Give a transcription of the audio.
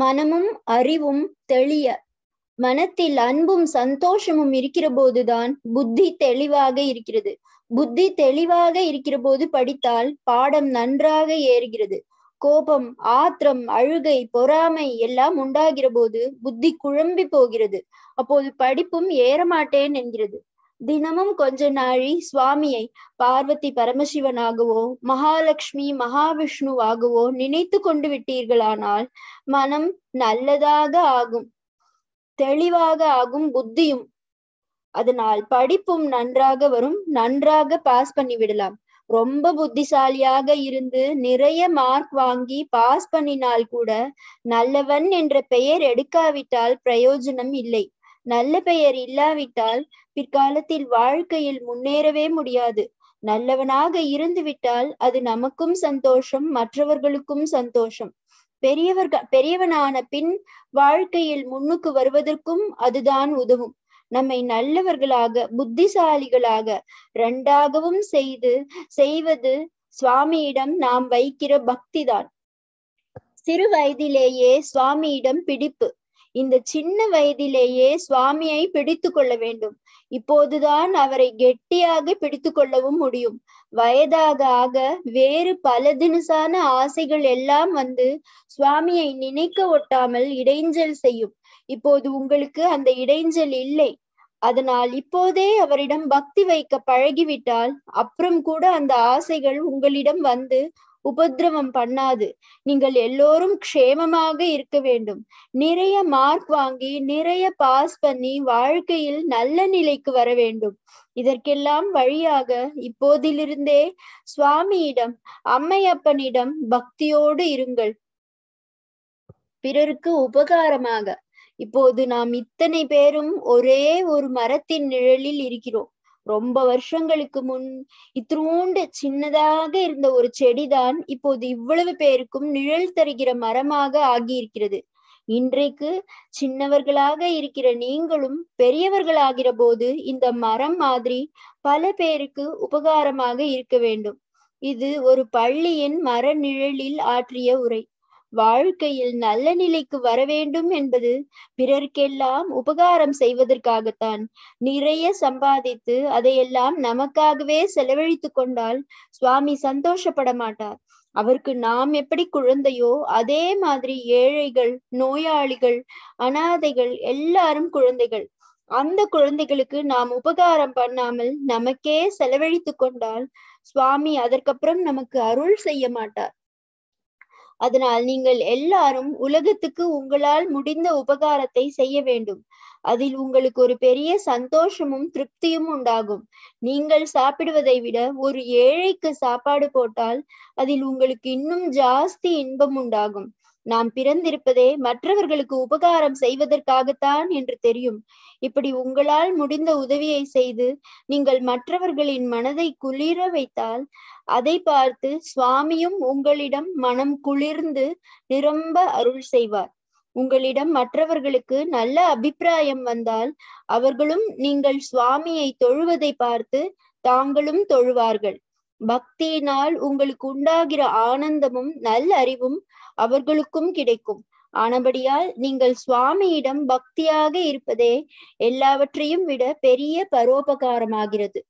மனமும் அறிவும் தெளிய மனத்தில் அன்பும் சந்தோஷமும் இருக்கிற போதுதான் புத்தி தெளிவாக இருக்கிறது புத்தி தெளிவாக இருக்கிற போது படித்தால் பாடம் நன்றாக ஏறுகிறது கோபம் ஆத்திரம் அழுகை பொறாமை எல்லாம் உண்டாகிற போது புத்தி குழம்பி போகிறது அப்போது படிப்பும் ஏறமாட்டேன் என்கிறது தினமும் கொஞ்ச நாழி சுவாமியை பார்வதி பரமசிவனாகவோ மகாலட்சுமி மகாவிஷ்ணுவாகவோ நினைத்து கொண்டு விட்டீர்களானால் மனம் நல்லதாக ஆகும் தெளிவாக ஆகும் புத்தியும் அதனால் படிப்பும் நன்றாக வரும் நன்றாக பாஸ் பண்ணி விடலாம் ரொம்ப புத்திசாலியாக இருந்து நிறைய மார்க் வாங்கி பாஸ் பண்ணினால் கூட நல்லவன் என்ற பெயர் எடுக்காவிட்டால் பிரயோஜனம் இல்லை நல்ல பெயர் இல்லாவிட்டால் பிற்காலத்தில் வாழ்க்கையில் முன்னேறவே முடியாது நல்லவனாக இருந்துவிட்டால் அது நமக்கும் சந்தோஷம் மற்றவர்களுக்கும் சந்தோஷம் பெரியவர்கள் பெரியவனான பின் வாழ்க்கையில் முன்னுக்கு வருவதற்கும் அதுதான் உதவும் நம்மை நல்லவர்களாக புத்திசாலிகளாக இரண்டாகவும் செய்து செய்வது சுவாமியிடம் நாம் வைக்கிற பக்திதான் சிறு வயதிலேயே சுவாமியிடம் பிடிப்பு இந்த சின்ன வயதிலேயே சுவாமியை பிடித்து கொள்ள வேண்டும் இப்போதுதான் அவரை கெட்டியாக பிடித்து கொள்ளவும் முடியும் வயதாக ஆக வேறு பல தினசான ஆசைகள் எல்லாம் வந்து சுவாமியை நினைக்க ஒட்டாமல் இடைஞ்சல் செய்யும் இப்போது உங்களுக்கு அந்த இடைஞ்சல் இல்லை அதனால் இப்போதே அவரிடம் பக்தி வைக்க பழகிவிட்டால் அப்புறம் கூட அந்த ஆசைகள் உங்களிடம் வந்து உபதிரவம் பண்ணாது நீங்கள் எல்லோரும் க்ஷேமமாக இருக்க வேண்டும் நிறைய மார்க் வாங்கி நிறைய பாஸ் பண்ணி வாழ்க்கையில் நல்ல நிலைக்கு வர வேண்டும் இதற்கெல்லாம் வழியாக இப்போதிலிருந்தே சுவாமியிடம் அம்மையப்பனிடம் பக்தியோடு இருங்கள் பிறருக்கு உபகாரமாக இப்போது நாம் இத்தனை பேரும் ஒரே ஒரு மரத்தின் நிழலில் இருக்கிறோம் ரொம்ப வருஷங்களுக்கு முன் இத்திரூண்டு சின்னதாக இருந்த ஒரு செடிதான் இப்போது இவ்வளவு பேருக்கும் நிழல் தருகிற மரமாக ஆகியிருக்கிறது இன்றைக்கு சின்னவர்களாக இருக்கிற நீங்களும் பெரியவர்களாகிற போது இந்த மரம் மாதிரி பல பேருக்கு உபகாரமாக இருக்க வேண்டும் இது ஒரு பள்ளியின் மர நிழலில் ஆற்றிய உரை வாழ்க்கையில் நல்ல நிலைக்கு வர வேண்டும் என்பது பிறர்க்கெல்லாம் உபகாரம் செய்வதற்காகத்தான் நிறைய சம்பாதித்து அதையெல்லாம் நமக்காகவே செலவழித்து கொண்டால் சுவாமி சந்தோஷப்பட மாட்டார் அவருக்கு நாம் எப்படி குழந்தையோ அதே மாதிரி ஏழைகள் நோயாளிகள் அனாதைகள் எல்லாரும் குழந்தைகள் அந்த குழந்தைகளுக்கு நாம் உபகாரம் பண்ணாமல் நமக்கே செலவழித்து கொண்டால் சுவாமி அதற்கப்புறம் நமக்கு அருள் செய்ய மாட்டார் அதனால் நீங்கள் எல்லாரும் உலகத்துக்கு உங்களால் முடிந்த உபகாரத்தை செய்ய வேண்டும் அதில் உங்களுக்கு ஒரு பெரிய சந்தோஷமும் திருப்தியும் உண்டாகும் நீங்கள் சாப்பிடுவதை விட ஒரு ஏழைக்கு சாப்பாடு போட்டால் அதில் உங்களுக்கு இன்னும் ஜாஸ்தி இன்பம் உண்டாகும் நாம் பிறந்திருப்பதே மற்றவர்களுக்கு உபகாரம் செய்வதற்காகத்தான் என்று தெரியும் இப்படி உங்களால் முடிந்த உதவியை செய்து நீங்கள் மற்றவர்களின் மனதை குளிர வைத்தால் அதை பார்த்து சுவாமியும் உங்களிடம் மனம் குளிர்ந்து நிரம்ப அருள் செய்வார் உங்களிடம் மற்றவர்களுக்கு நல்ல அபிப்பிராயம் வந்தால் அவர்களும் நீங்கள் சுவாமியை தொழுவதை பார்த்து தாங்களும் தொழுவார்கள் பக்தியினால் உங்களுக்கு உண்டாகிற ஆனந்தமும் அறிவும் அவர்களுக்கும் கிடைக்கும் ஆனபடியால் நீங்கள் சுவாமியிடம் பக்தியாக இருப்பதே எல்லாவற்றையும் விட பெரிய பரோபகாரமாகிறது